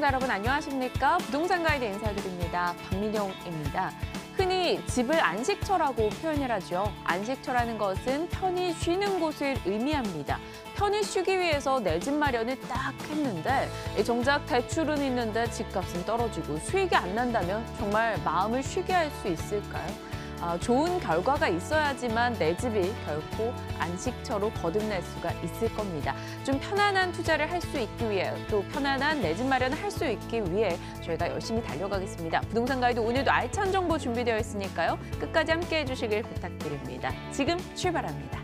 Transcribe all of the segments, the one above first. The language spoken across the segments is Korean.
시청자 여러분 안녕하십니까? 부동산 가이드 인사드립니다. 박민영입니다. 흔히 집을 안식처라고 표현을 하죠. 안식처라는 것은 편히 쉬는 곳을 의미합니다. 편히 쉬기 위해서 내 집 마련을 딱 했는데 정작 대출은 있는데 집값은 떨어지고 수익이 안 난다면 정말 마음을 쉬게 할 수 있을까요? 아, 좋은 결과가 있어야지만 내 집이 결코 안식처로 거듭날 수가 있을 겁니다. 좀 편안한 투자를 할 수 있기 위해 또 편안한 내 집 마련을 할 수 있기 위해 저희가 열심히 달려가겠습니다. 부동산 가이드 오늘도 알찬 정보 준비되어 있으니까요. 끝까지 함께해 주시길 부탁드립니다. 지금 출발합니다.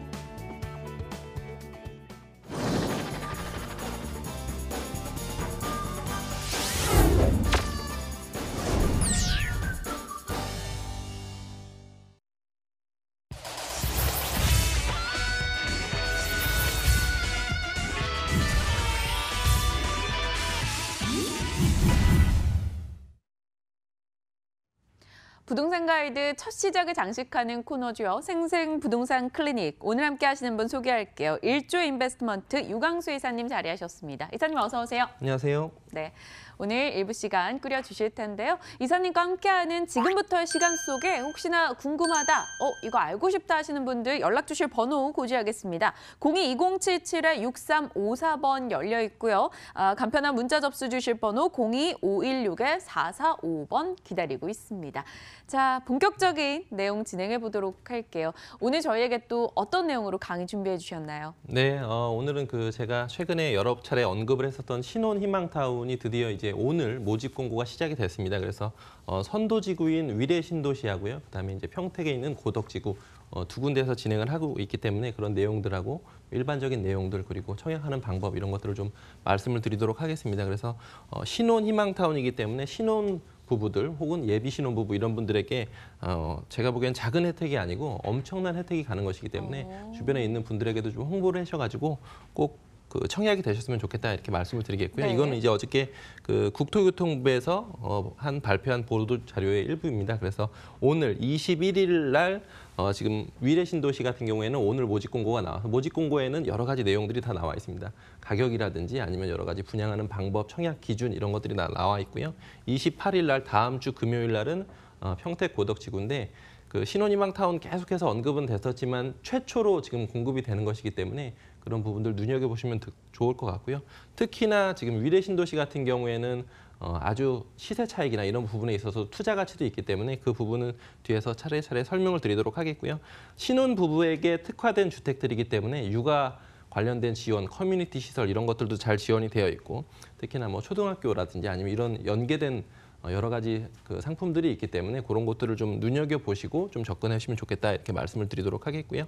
부동산 가이드 첫 시작을 장식하는 코너죠. 생생 부동산 클리닉. 오늘 함께 하시는 분 소개할게요. 일조 인베스트먼트 유광수 이사님 자리하셨습니다. 이사님 어서 오세요. 안녕하세요. 네. 오늘 일부 시간 꾸려 주실 텐데요. 이사님과 함께하는 지금부터의 시간 속에 혹시나 궁금하다, 어 이거 알고 싶다 하시는 분들 연락 주실 번호 고지하겠습니다. 02-2077-6354번 열려 있고요. 아, 간편한 문자 접수 주실 번호 0 2 5 1 6 4 4 5번 기다리고 있습니다. 자, 본격적인 내용 진행해 보도록 할게요. 오늘 저희에게 또 어떤 내용으로 강의 준비해 주셨나요? 네, 어, 오늘은 그 제가 최근에 여러 차례 언급을 했었던 신혼 희망타운이 드디어 이제 오늘 모집 공고가 시작이 됐습니다. 그래서 어, 선도지구인 위례 신도시하고요. 그다음에 이제 평택에 있는 고덕지구 어, 두 군데에서 진행을 하고 있기 때문에 그런 내용들하고 일반적인 내용들 그리고 청약하는 방법 이런 것들을 좀 말씀을 드리도록 하겠습니다. 그래서 어, 신혼 희망타운이기 때문에 신혼 부부들 혹은 예비 신혼부부 이런 분들에게 어, 제가 보기엔 작은 혜택이 아니고 엄청난 혜택이 가는 것이기 때문에 어. 주변에 있는 분들에게도 좀 홍보를 하셔가지고 꼭 그 청약이 되셨으면 좋겠다 이렇게 말씀을 드리겠고요. 네. 이거는 이제 어저께 그 국토교통부에서 어, 한 발표한 보도 자료의 일부입니다. 그래서 오늘 21일 날 어, 지금 위례 신도시 같은 경우에는 오늘 모집 공고가 나와서 모집 공고에는 여러 가지 내용들이 다 나와 있습니다. 가격이라든지 아니면 여러 가지 분양하는 방법, 청약 기준 이런 것들이 다 나와 있고요. 28일 날 다음 주 금요일 날은 어, 평택 고덕지구인데 그 신혼희망 타운 계속해서 언급은 됐었지만 최초로 지금 공급이 되는 것이기 때문에 그런 부분들 눈여겨보시면 좋을 것 같고요. 특히나 지금 위례 신도시 같은 경우에는 어, 아주 시세 차익이나 이런 부분에 있어서 투자 가치도 있기 때문에 그 부분은 뒤에서 차례차례 설명을 드리도록 하겠고요. 신혼 부부에게 특화된 주택들이기 때문에 육아 관련된 지원, 커뮤니티 시설 이런 것들도 잘 지원이 되어 있고 특히나 뭐 초등학교라든지 아니면 이런 연계된 어, 여러 가지 그 상품들이 있기 때문에 그런 것들을 좀 눈여겨보시고 좀접근하시면 좋겠다 이렇게 말씀을 드리도록 하겠고요.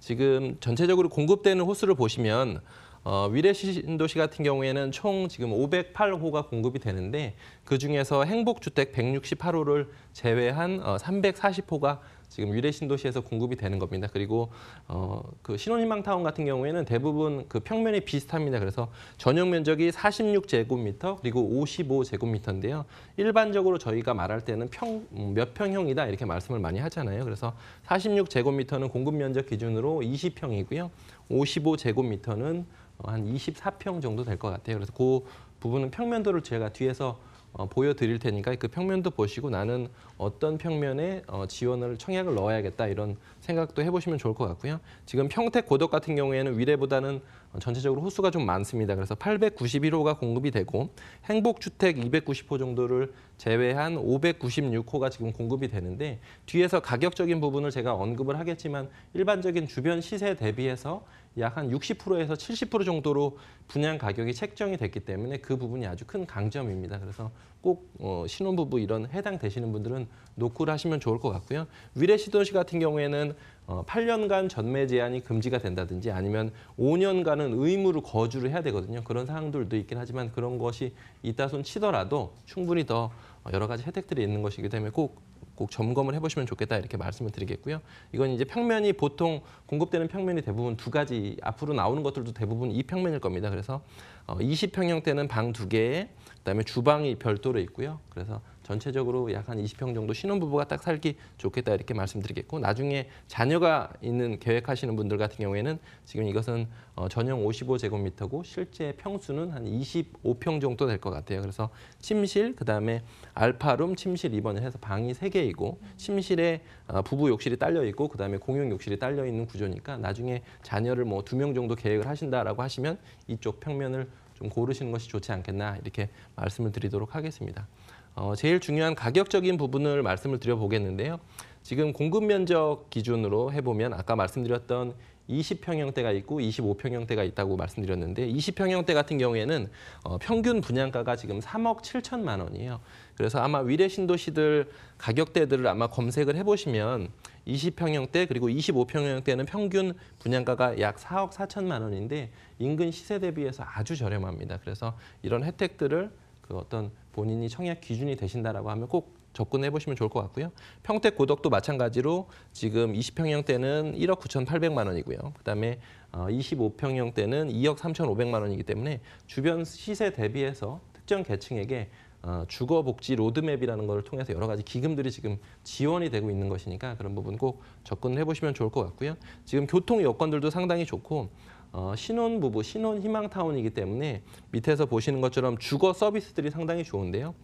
지금 전체적으로 공급되는 호수를 보시면 어, 위례 신도시 같은 경우에는 총 지금 508호가 공급이 되는데 그중에서 행복주택 168호를 제외한 어, 340호가 지금 위례 신도시에서 공급이 되는 겁니다. 그리고 어, 그 신혼희망 타운 같은 경우에는 대부분 그 평면이 비슷합니다. 그래서 전용 면적이 46제곱미터 그리고 55제곱미터인데요. 일반적으로 저희가 말할 때는 평, 음, 몇 평형이다 이렇게 말씀을 많이 하잖아요. 그래서 46제곱미터는 공급 면적 기준으로 20평이고요. 55제곱미터는 어, 한 24평 정도 될 것 같아요. 그래서 그 부분은 평면도를 제가 뒤에서 어, 보여드릴 테니까 그 평면도 보시고 나는 어떤 평면에 어, 지원을 청약을 넣어야겠다 이런 생각도 해보시면 좋을 것 같고요. 지금 평택 고덕 같은 경우에는 위례보다는 어, 전체적으로 호수가 좀 많습니다. 그래서 891호가 공급이 되고 행복주택 290호 정도를 제외한 596호가 지금 공급이 되는데 뒤에서 가격적인 부분을 제가 언급을 하겠지만 일반적인 주변 시세 대비해서 약한 60%에서 70% 정도로 분양 가격이 책정이 됐기 때문에 그 부분이 아주 큰 강점입니다. 그래서 꼭 어, 신혼부부 이런 해당되시는 분들은 노크를 하시면 좋을 것 같고요. 위례시도시 같은 경우에는 어, 8년간 전매 제한이 금지가 된다든지 아니면 5년간은 의무로 거주를 해야 되거든요. 그런 사항들도 있긴 하지만 그런 것이 이따손 치더라도 충분히 더 여러 가지 혜택들이 있는 것이기 때문에 꼭꼭 점검을 해보시면 좋겠다 이렇게 말씀을 드리겠고요. 이건 이제 평면이 보통 공급되는 평면이 대부분 두 가지 앞으로 나오는 것들도 대부분 이 평면일 겁니다. 그래서 20평형 어, 때는 방 두개 그다음에 주방이 별도로 있고요. 그래서 전체적으로 약 한 20평 정도 신혼부부가 딱 살기 좋겠다 이렇게 말씀드리겠고 나중에 자녀가 있는 계획하시는 분들 같은 경우에는 지금 이것은 어, 전용 55제곱미터고 실제 평수는 한 25평 정도 될 것 같아요. 그래서 침실 그다음에 알파룸 침실 2번을 해서 방이 3개이고 침실에 어, 부부 욕실이 딸려 있고 그다음에 공용 욕실이 딸려 있는 구조니까 나중에 자녀를 뭐 두 명 정도 계획을 하신다라고 하시면 이쪽 평면을 좀 고르시는 것이 좋지 않겠나 이렇게 말씀을 드리도록 하겠습니다. 어, 제일 중요한 가격적인 부분을 말씀을 드려보겠는데요. 지금 공급 면적 기준으로 해보면 아까 말씀드렸던 20평형대가 있고 25평형대가 있다고 말씀드렸는데 20평형대 같은 경우에는 어, 평균 분양가가 지금 3억 7천만 원이에요. 그래서 아마 위례 신도시들 가격대들을 아마 검색을 해보시면 20평형대 그리고 25평형대는 평균 분양가가 약 4억 4천만 원인데 인근 시세 대비해서 아주 저렴합니다. 그래서 이런 혜택들을 그 어떤 본인이 청약 기준이 되신다라고 하면 꼭 접근해 보시면 좋을 것 같고요. 평택 고덕도 마찬가지로 지금 20평형 대는 1억 9,800만 원이고요. 그다음에 25평형 대는 2억 3,500만 원이기 때문에 주변 시세 대비해서 특정 계층에게 어, 주거 복지 로드맵이라는 것을 통해서 여러 가지 기금들이 지금 지원이 되고 있는 것이니까 그런 부분 꼭 접근해 보시면 좋을 것 같고요. 지금 교통 여건들도 상당히 좋고 어, 신혼부부, 신혼희망타운이기 때문에 밑에서 보시는 것처럼 주거 서비스들이 상당히 좋은데요.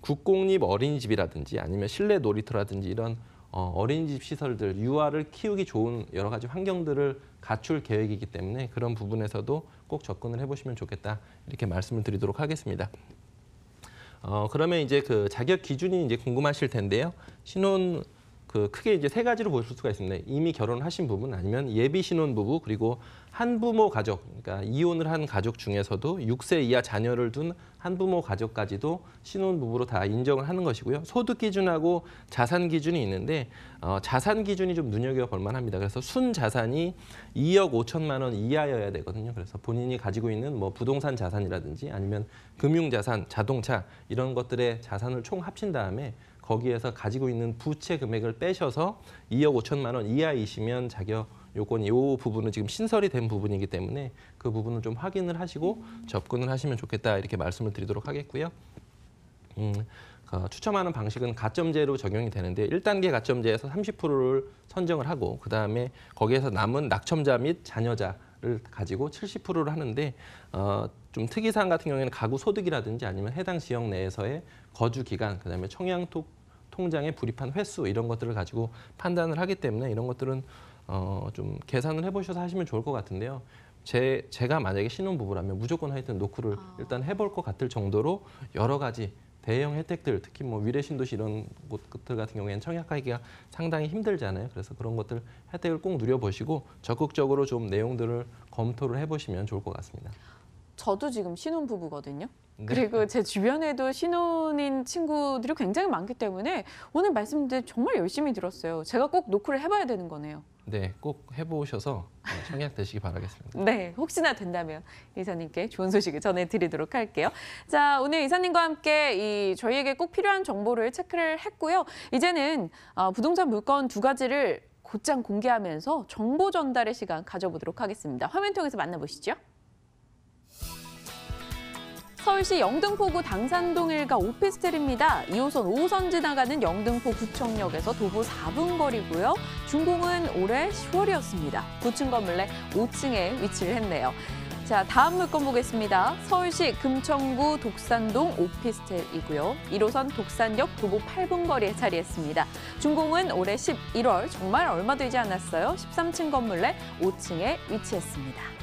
국공립 어린이집이라든지 아니면 실내 놀이터라든지 이런 어, 어린이집 시설들, 유아를 키우기 좋은 여러 가지 환경들을 갖출 계획이기 때문에 그런 부분에서도 꼭 접근을 해보시면 좋겠다 이렇게 말씀을 드리도록 하겠습니다. 어, 그러면 이제 그 자격 기준이 이제 궁금하실 텐데요. 신혼 그 크게 이제 세 가지로 보실 수가 있습니다. 이미 결혼하신 부분 아니면 예비 신혼 부부 그리고 한부모 가족 그러니까 이혼을 한 가족 중에서도 6세 이하 자녀를 둔 한부모 가족까지도 신혼 부부로 다 인정을 하는 것이고요. 소득 기준하고 자산 기준이 있는데 어, 자산 기준이 좀 눈여겨 볼 만합니다. 그래서 순 자산이 2억 5천만 원 이하여야 되거든요. 그래서 본인이 가지고 있는 뭐 부동산 자산이라든지 아니면 금융 자산, 자동차 이런 것들의 자산을 총 합친 다음에 거기에서 가지고 있는 부채 금액을 빼셔서 2억 5천만 원 이하이시면 자격 요건 요 부분은 지금 신설이 된 부분이기 때문에 그부분을좀 확인을 하시고 접근을 하시면 좋겠다 이렇게 말씀을 드리도록 하겠고요. 음, 어, 추첨하는 방식은 가점제로 적용이 되는데 1단계 가점제에서 30%를 선정을 하고 그다음에 거기에서 남은 낙첨자 및 자녀자 를 가지고 70%를 하는데 어, 좀 특이사항 같은 경우에는 가구 소득이라든지 아니면 해당 지역 내에서의 거주 기간, 그다음에 청양 토, 통장에 불입한 횟수 이런 것들을 가지고 판단을 하기 때문에 이런 것들은 어, 좀 계산을 해보셔서 하시면 좋을 것 같은데요. 제, 제가 만약에 신혼부부라면 무조건 하여튼 노크를 아. 일단 해볼 것 같을 정도로 여러 가지 대형 혜택들, 특히 뭐 위례신도시 이런 곳들 같은 경우에는 청약하기가 상당히 힘들잖아요. 그래서 그런 것들 혜택을 꼭 누려보시고 적극적으로 좀 내용들을 검토를 해보시면 좋을 것 같습니다. 저도 지금 신혼부부거든요. 네. 그리고 제 주변에도 신혼인 친구들이 굉장히 많기 때문에 오늘 말씀들 정말 열심히 들었어요. 제가 꼭 노크를 해봐야 되는 거네요. 네, 꼭 해보셔서 청약 되시기 바라겠습니다. 네, 혹시나 된다면 이사님께 좋은 소식을 전해드리도록 할게요. 자, 오늘 이사님과 함께 이 저희에게 꼭 필요한 정보를 체크를 했고요. 이제는 어, 부동산 물건 두 가지를 곧장 공개하면서 정보 전달의 시간 가져보도록 하겠습니다. 화면 통해서 만나보시죠. 서울시 영등포구 당산동 일가 오피스텔입니다. 2호선 5호선 지나가는 영등포 구청역에서 도보 4분 거리고요. 준공은 올해 10월이었습니다. 9층 건물 내 5층에 위치를 했네요. 자, 다음 물건 보겠습니다. 서울시 금천구 독산동 오피스텔이고요. 1호선 독산역 도보 8분 거리에 자리했습니다. 준공은 올해 11월 정말 얼마 되지 않았어요. 13층 건물 내 5층에 위치했습니다.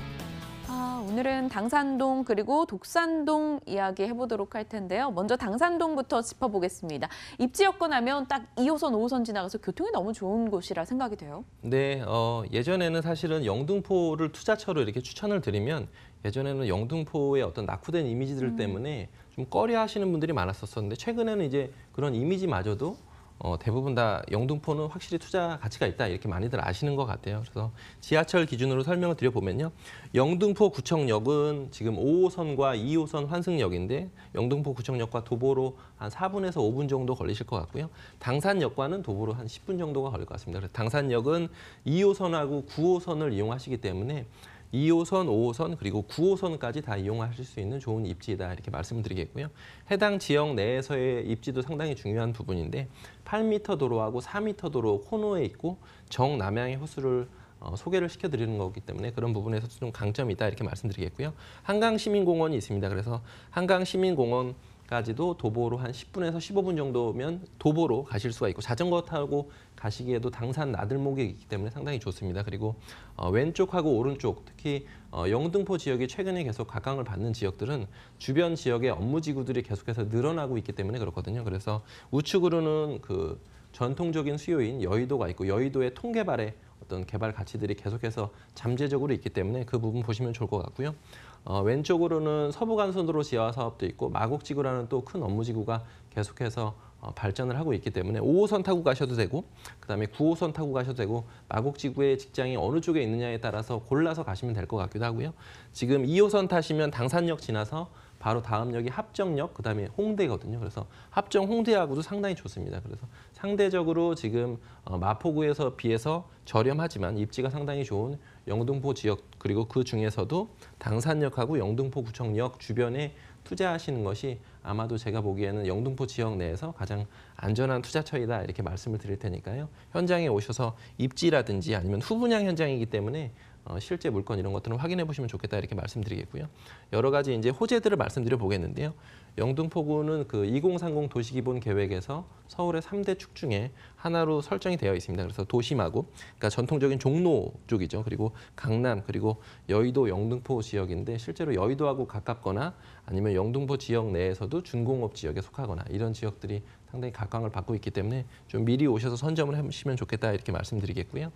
아, 오늘은 당산동 그리고 독산동 이야기 해보도록 할 텐데요. 먼저 당산동부터 짚어보겠습니다. 입지 여건 하면 딱 2호선, 5호선 지나가서 교통이 너무 좋은 곳이라 생각이 돼요. 네, 어, 예전에는 사실은 영등포를 투자처로 이렇게 추천을 드리면 예전에는 영등포의 어떤 낙후된 이미지들 음. 때문에 좀 꺼려 하시는 분들이 많았었는데 최근에는 이제 그런 이미지마저도 어, 대부분 다 영등포는 확실히 투자 가치가 있다 이렇게 많이들 아시는 것 같아요. 그래서 지하철 기준으로 설명을 드려보면요. 영등포 구청역은 지금 5호선과 2호선 환승역인데 영등포 구청역과 도보로 한 4분에서 5분 정도 걸리실 것 같고요. 당산역과는 도보로 한 10분 정도가 걸릴 것 같습니다. 그래서 당산역은 2호선하고 9호선을 이용하시기 때문에 2호선, 5호선 그리고 9호선까지 다 이용하실 수 있는 좋은 입지다 이 이렇게 말씀드리겠고요. 해당 지역 내에서의 입지도 상당히 중요한 부분인데 8m 도로하고 4m 도로 코너에 있고 정남향의 호수를 어, 소개를 시켜드리는 거기 때문에 그런 부분에서좀 강점이 있다 이렇게 말씀드리겠고요. 한강시민공원이 있습니다. 그래서 한강시민공원 까지도 도보로 한 10분에서 15분 정도면 도보로 가실 수가 있고 자전거 타고 가시기에도 당산 나들목이 있기 때문에 상당히 좋습니다. 그리고 어, 왼쪽하고 오른쪽 특히 어, 영등포 지역이 최근에 계속 각광을 받는 지역들은 주변 지역의 업무 지구들이 계속해서 늘어나고 있기 때문에 그렇거든요. 그래서 우측으로는 그 전통적인 수요인 여의도가 있고 여의도의 통계발에 어떤 개발 가치들이 계속해서 잠재적으로 있기 때문에 그 부분 보시면 좋을 것 같고요. 어, 왼쪽으로는 서부간선도로 지하 화 사업도 있고 마곡지구라는 또 큰 업무지구가 계속해서 어, 발전을 하고 있기 때문에 5호선 타고 가셔도 되고 그다음에 9호선 타고 가셔도 되고 마곡지구의 직장이 어느 쪽에 있느냐에 따라서 골라서 가시면 될 것 같기도 하고요. 지금 2호선 타시면 당산역 지나서 바로 다음 역이 합정역, 그 다음에 홍대거든요. 그래서 합정 홍대하고도 상당히 좋습니다. 그래서 상대적으로 지금 어, 마포구에서 비해서 저렴하지만 입지가 상당히 좋은 영등포 지역 그리고 그 중에서도 당산역하고 영등포구청역 주변에 투자하시는 것이 아마도 제가 보기에는 영등포 지역 내에서 가장 안전한 투자처이다 이렇게 말씀을 드릴 테니까요. 현장에 오셔서 입지라든지 아니면 후분양 현장이기 때문에 어, 실제 물건 이런 것들은 확인해 보시면 좋겠다 이렇게 말씀드리겠고요. 여러 가지 이제 호재들을 말씀드려 보겠는데요. 영등포구는 그 2030 도시기본 계획에서 서울의 3대 축 중에 하나로 설정이 되어 있습니다. 그래서 도심하고 그러니까 전통적인 종로 쪽이죠. 그리고 강남 그리고 여의도 영등포 지역인데 실제로 여의도하고 가깝거나 아니면 영등포 지역 내에서도 준공업 지역에 속하거나 이런 지역들이 상당히 각광을 받고 있기 때문에 좀 미리 오셔서 선점을 해보시면 좋겠다 이렇게 말씀드리겠고요.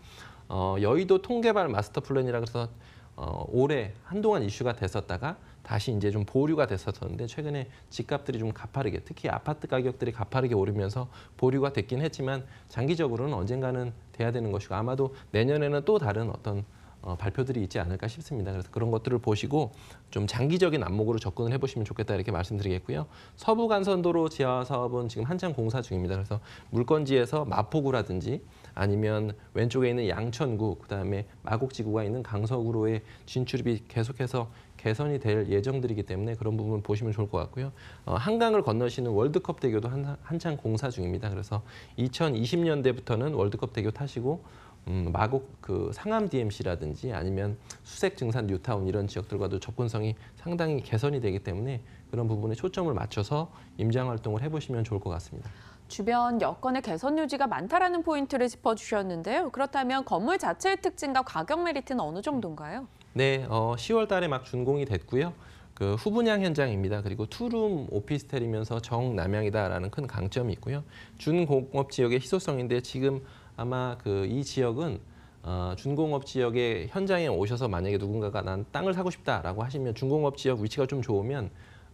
어, 여의도 통개발 마스터 플랜이라 그래서 어, 올해 한동안 이슈가 됐었다가 다시 이제 좀 보류가 됐었는데 최근에 집값들이 좀 가파르게 특히 아파트 가격들이 가파르게 오르면서 보류가 됐긴 했지만 장기적으로는 언젠가는 돼야 되는 것이고 아마도 내년에는 또 다른 어떤 어, 발표들이 있지 않을까 싶습니다. 그래서 그런 것들을 보시고 좀 장기적인 안목으로 접근을 해보시면 좋겠다 이렇게 말씀드리겠고요. 서부 간선도로 지하 사업은 지금 한창 공사 중입니다. 그래서 물건지에서 마포구라든지 아니면 왼쪽에 있는 양천구 그다음에 마곡지구가 있는 강서구로의 진출입이 계속해서 개선이 될 예정들이기 때문에 그런 부분 보시면 좋을 것 같고요. 어, 한강을 건너시는 월드컵 대교도 한, 한창 공사 중입니다. 그래서 2020년대부터는 월드컵 대교 타시고 음, 마곡 그 상암 DMC라든지 아니면 수색 증산 뉴타운 이런 지역들과도 접근성이 상당히 개선이 되기 때문에 그런 부분에 초점을 맞춰서 임장 활동을 해보시면 좋을 것 같습니다. 주변 여건의 개선 유지가 많다라는 포인트를 짚어주셨는데요. 그렇다면 건물 자체의 특징과 가격 메리트는 어느 정도인가요? 네, 어, 10월 달에 막 준공이 됐고요. 그 후분양 현장입니다. 그리고 투룸 오피스텔이면서 정남향이다라는 큰 강점이 있고요. 준공업 지역의 희소성인데 지금 아마 그 이 지역은 어, 준공업 지역의 현장에 오셔서 만약에 누군가가 난 땅을 사고 싶다라고 하시면 준공업 지역 위치가 좀 좋으면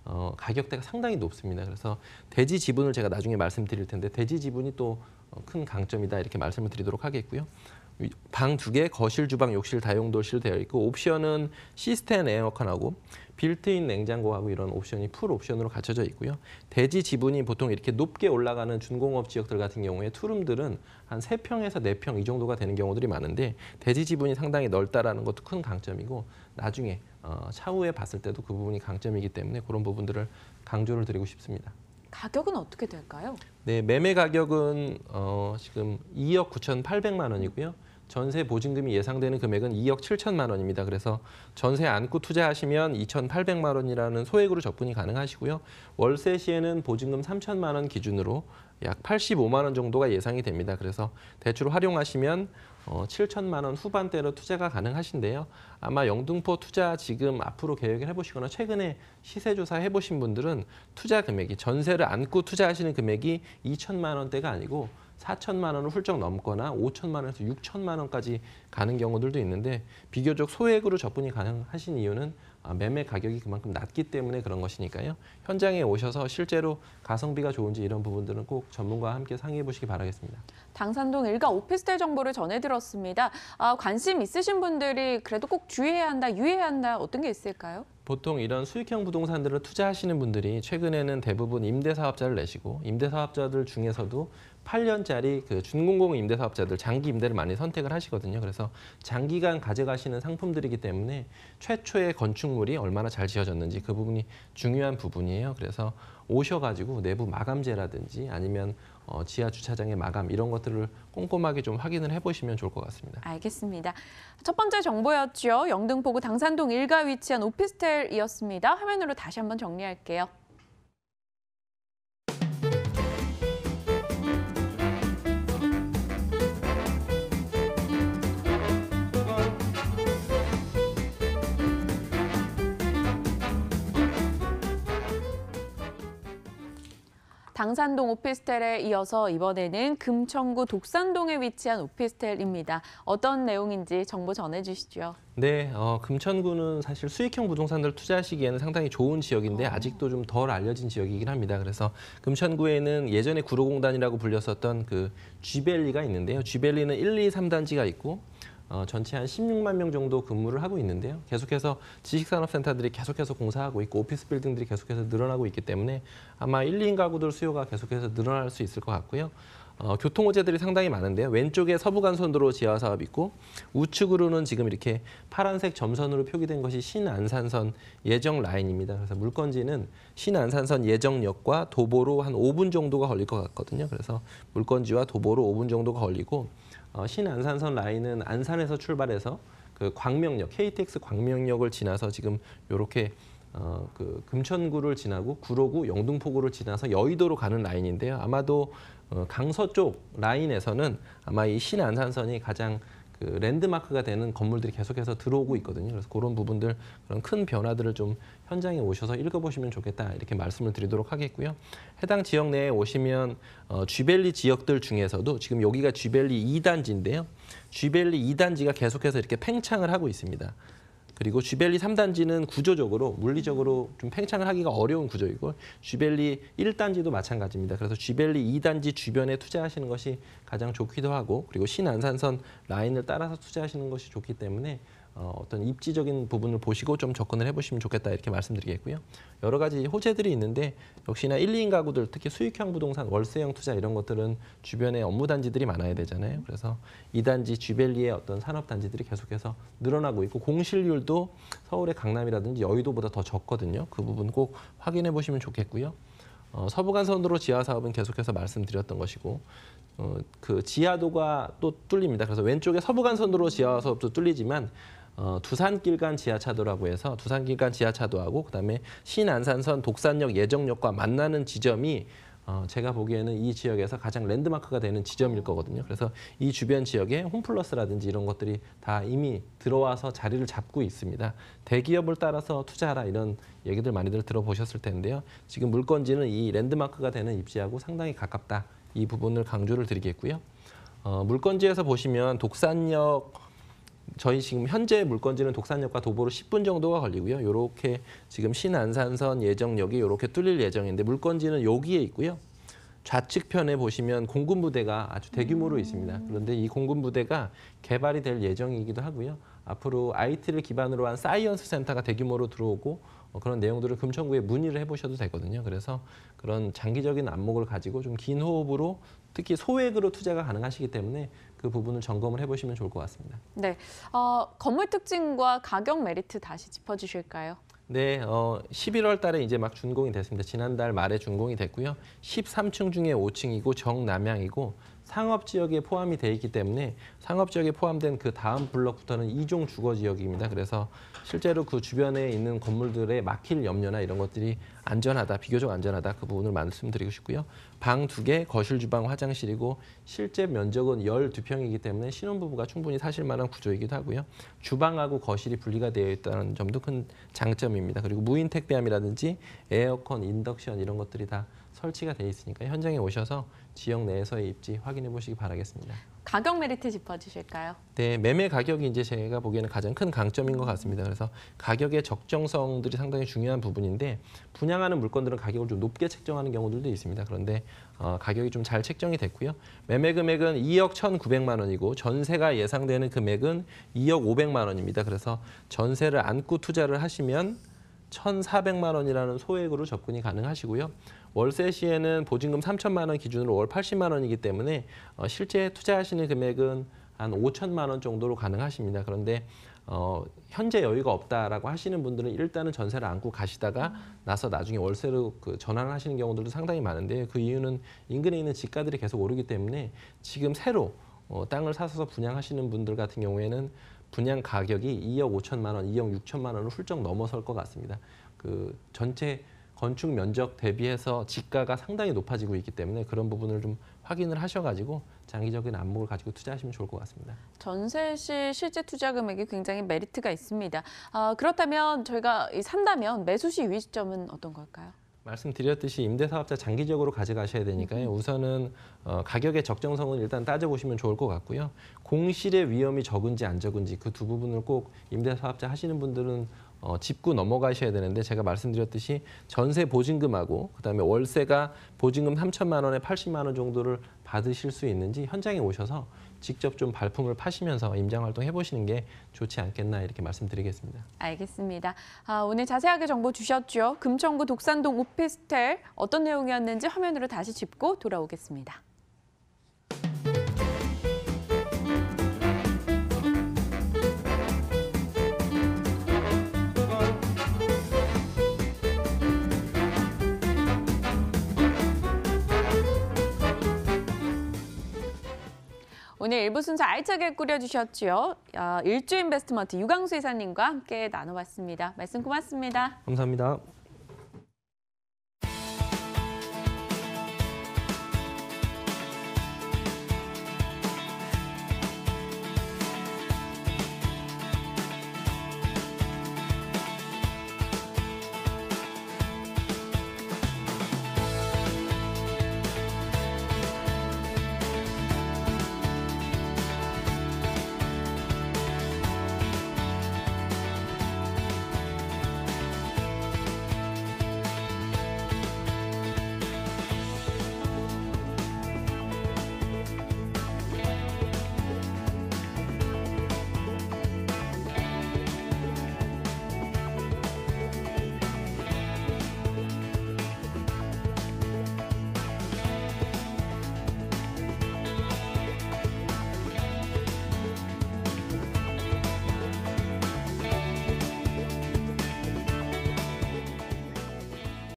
어, 가격대가 상당히 높습니다. 그래서 대지 지분을 제가 나중에 말씀드릴 텐데 대지 지분이 또큰 어, 강점이다 이렇게 말씀을 드리도록 하겠고요. 방두 개, 거실, 주방, 욕실, 다용도실 되어 있고 옵션은 시스템 에어컨하고 빌트인 냉장고하고 이런 옵션이 풀 옵션으로 갖춰져 있고요. 대지 지분이 보통 이렇게 높게 올라가는 준공업 지역들 같은 경우에 투룸들은 한 세평에서네 평 이 정도가 되는 경우들이 많은데 대지 지분이 상당히 넓다라는 것도 큰 강점이고 나중에 어, 차후에 봤을 때도 그 부분이 강점이기 때문에 그런 부분들을 강조를 드리고 싶습니다. 가격은 어떻게 될까요? 네, 매매 가격은 어, 지금 2억 9,800만 원이고요. 전세 보증금이 예상되는 금액은 2억 7천만 원입니다. 그래서 전세 안고 투자하시면 2,800만 원이라는 소액으로 접근이 가능하시고요. 월세 시에는 보증금 3천만 원 기준으로 약 85만 원 정도가 예상이 됩니다. 그래서 대출 활용하시면 7천만 어, 원 후반대로 투자가 가능하신데요. 아마 영등포 투자 지금 앞으로 계획을 해보시거나 최근에 시세 조사 해보신 분들은 투자 금액이 전세를 안고 투자하시는 금액이 2천만 원대가 아니고 4천만 원을 훌쩍 넘거나 5천만 원에서 6천만 원까지 가는 경우들도 있는데 비교적 소액으로 접근이 가능하신 이유는 아, 매매 가격이 그만큼 낮기 때문에 그런 것이니까요. 현장에 오셔서 실제로 가성비가 좋은지 이런 부분들은 꼭 전문가와 함께 상의해 보시기 바라겠습니다. 당산동 일가 오피스텔 정보를 전해드렸습니다. 아, 관심 있으신 분들이 그래도 꼭 주의해야 한다, 유의해야 한다 어떤 게 있을까요? 보통 이런 수익형 부동산들을 투자하시는 분들이 최근에는 대부분 임대사업자를 내시고 임대사업자들 중에서도 8년짜리 그 준공공 임대사업자들 장기 임대를 많이 선택을 하시거든요. 그래서 장기간 가져가시는 상품들이기 때문에 최초의 건축물이 얼마나 잘 지어졌는지 그 부분이 중요한 부분이에요. 그래서 오셔가지고 내부 마감재라든지 아니면 어, 지하 주차장의 마감 이런 것들을 꼼꼼하게 좀 확인을 해보시면 좋을 것 같습니다. 알겠습니다. 첫 번째 정보였죠. 영등포구 당산동 일가 위치한 오피스텔이었습니다. 화면으로 다시 한번 정리할게요. 당산동 오피스텔에 이어서 이번에는 금천구 독산동에 위치한 오피스텔입니다. 어떤 내용인지 정보 전해주시죠. 네, 어, 금천구는 사실 수익형 부동산을 투자하시기에는 상당히 좋은 지역인데 어. 아직도 좀 덜 알려진 지역이긴 합니다. 그래서 금천구에는 예전에 구로공단이라고 불렸었던 그 G밸리가 있는데요. G밸리는 1, 2, 3단지가 있고 어, 전체 한 16만 명 정도 근무를 하고 있는데요. 계속해서 지식산업센터들이 계속해서 공사하고 있고 오피스 빌딩들이 계속해서 늘어나고 있기 때문에 아마 1, 2인 가구들 수요가 계속해서 늘어날 수 있을 것 같고요. 어, 교통 호재들이 상당히 많은데요. 왼쪽에 서부간선도로 지하 사업 있고 우측으로는 지금 이렇게 파란색 점선으로 표기된 것이 신안산선 예정 라인입니다. 그래서 물건지는 신안산선 예정역과 도보로 한 5분 정도가 걸릴 것 같거든요. 그래서 물건지와 도보로 5분 정도가 걸리고 어, 신안산선 라인은 안산에서 출발해서 그 광명역, KTX 광명역을 지나서 지금 이렇게 어, 그 금천구를 지나고 구로구, 영등포구를 지나서 여의도로 가는 라인인데요. 아마도 어, 강서 쪽 라인에서는 아마 이 신안산선이 가장 그 랜드마크가 되는 건물들이 계속해서 들어오고 있거든요. 그래서 그런 부분들 그런 큰 변화들을 좀 현장에 오셔서 읽어보시면 좋겠다 이렇게 말씀을 드리도록 하겠고요. 해당 지역 내에 오시면 어, 쥐밸리 지역들 중에서도 지금 여기가 쥐밸리 2단지인데요. 쥐밸리 2단지가 계속해서 이렇게 팽창을 하고 있습니다. 그리고 쥐벨리 3단지는 구조적으로 물리적으로 좀 팽창을 하기가 어려운 구조이고 쥐벨리 1단지도 마찬가지입니다. 그래서 주벨리 2단지 주변에 투자하시는 것이 가장 좋기도 하고 그리고 신안산선 라인을 따라서 투자하시는 것이 좋기 때문에 어, 떤 입지적인 부분을 보시고 좀 접근을 해보시면 좋겠다 이렇게 말씀드리겠고요. 여러 가지 호재들이 있는데 역시나 1, 2인 가구들 특히 수익형 부동산 월세형 투자 이런 것들은 주변에 업무 단지들이 많아야 되잖아요. 그래서 이단지 주벨리의 어떤 산업 단지들이 계속해서 늘어나고 있고 공실률도 서울의 강남이라든지 여의도보다 더 적거든요. 그 부분 꼭 확인해 보시면 좋겠고요. 어, 서부간선도로 지하 사업은 계속해서 말씀드렸던 것이고 어, 그 지하도가 또 뚫립니다. 그래서 왼쪽에 서부간선도로 지하 사업도 뚫리지만 어, 두산길간 지하차도라고 해서 두산길간 지하차도하고 그다음에 신안산선 독산역 예정역과 만나는 지점이 어, 제가 보기에는 이 지역에서 가장 랜드마크가 되는 지점일 거거든요. 그래서 이 주변 지역에 홈플러스라든지 이런 것들이 다 이미 들어와서 자리를 잡고 있습니다. 대기업을 따라서 투자하라 이런 얘기들 많이들 들어보셨을 텐데요. 지금 물건지는 이 랜드마크가 되는 입지하고 상당히 가깝다. 이 부분을 강조를 드리겠고요. 어, 물건지에서 보시면 독산역 저희 지금 현재 물건지는 독산역과 도보로 10분 정도가 걸리고요. 이렇게 지금 신안산선 예정역이 이렇게 뚫릴 예정인데 물건지는 여기에 있고요. 좌측편에 보시면 공군부대가 아주 대규모로 있습니다. 음. 그런데 이 공군부대가 개발이 될 예정이기도 하고요. 앞으로 IT를 기반으로 한 사이언스 센터가 대규모로 들어오고 어, 그런 내용들을 금천구에 문의를 해보셔도 되거든요. 그래서 그런 장기적인 안목을 가지고 좀 긴 호흡으로 특히 소액으로 투자가 가능하시기 때문에 그 부분을 점검을 해보시면 좋을 것 같습니다. 네, 어, 건물 특징과 가격 메리트 다시 짚어주실까요? 네, 어, 11월 달에 이제 막 준공이 됐습니다. 지난달 말에 준공이 됐고요. 13층 중에 5층이고 정남향이고 상업 지역에 포함이 돼 있기 때문에 상업 지역에 포함된 그 다음 블록부터는 이종 주거 지역입니다. 그래서 실제로 그 주변에 있는 건물들의 막힐 염려나 이런 것들이 안전하다, 비교적 안전하다 그 부분을 말씀드리고 싶고요. 방 두 개, 거실, 주방, 화장실이고 실제 면적은 12평이기 때문에 신혼부부가 충분히 사실 만한 구조이기도 하고요. 주방하고 거실이 분리가 되어 있다는 점도 큰 장점입니다. 그리고 무인 택배함이라든지 에어컨, 인덕션 이런 것들이 다 설치가 돼 있으니까 현장에 오셔서 지역 내에서의 입지 확인해 보시기 바라겠습니다. 가격 메리트 짚어주실까요? 네, 매매 가격이 이제 제가 보기에는 가장 큰 강점인 것 같습니다. 그래서 가격의 적정성들이 상당히 중요한 부분인데 분양하는 물건들은 가격을 좀 높게 책정하는 경우들도 있습니다. 그런데 어, 가격이 좀 잘 책정이 됐고요. 매매 금액은 2억 1,900만 원이고 전세가 예상되는 금액은 2억 500만 원입니다. 그래서 전세를 안고 투자를 하시면 1,400만 원이라는 소액으로 접근이 가능하시고요. 월세 시에는 보증금 3천만 원 기준으로 월 80만 원이기 때문에 어, 실제 투자하시는 금액은 한 5천만 원 정도로 가능하십니다. 그런데 어, 현재 여유가 없다라고 하시는 분들은 일단은 전세를 안고 가시다가 나서 나중에 월세로 그 전환을 하시는 경우들도 상당히 많은데 그 이유는 인근에 있는 집가들이 계속 오르기 때문에 지금 새로 어, 땅을 사서 분양하시는 분들 같은 경우에는 분양 가격이 2억 5천만 원, 2억 6천만 원을 훌쩍 넘어설 것 같습니다. 그 전체 건축 면적 대비해서 지가가 상당히 높아지고 있기 때문에 그런 부분을 좀 확인을 하셔가지고 장기적인 안목을 가지고 투자하시면 좋을 것 같습니다. 전세 시 실제 투자 금액이 굉장히 메리트가 있습니다. 아, 그렇다면 저희가 산다면 매수 시위시점은 어떤 걸까요? 말씀드렸듯이 임대사업자 장기적으로 가져가셔야 되니까요. 음. 우선은 어, 가격의 적정성은 일단 따져보시면 좋을 것 같고요. 공실의 위험이 적은지 안 적은지 그 두 부분을 꼭 임대사업자 하시는 분들은 어, 짚고 넘어가셔야 되는데 제가 말씀드렸듯이 전세 보증금하고 그다음에 월세가 보증금 3천만 원에 80만 원 정도를 받으실 수 있는지 현장에 오셔서 직접 좀 발품을 파시면서 임장 활동 해보시는 게 좋지 않겠나 이렇게 말씀드리겠습니다. 알겠습니다. 아, 오늘 자세하게 정보 주셨죠. 금천구 독산동 오피스텔 어떤 내용이었는지 화면으로 다시 짚고 돌아오겠습니다. 오늘 일부 순서 알차게 꾸려주셨지요. 아, 일주 인베스트먼트 유강수 이사님과 함께 나눠봤습니다. 말씀 고맙습니다. 감사합니다.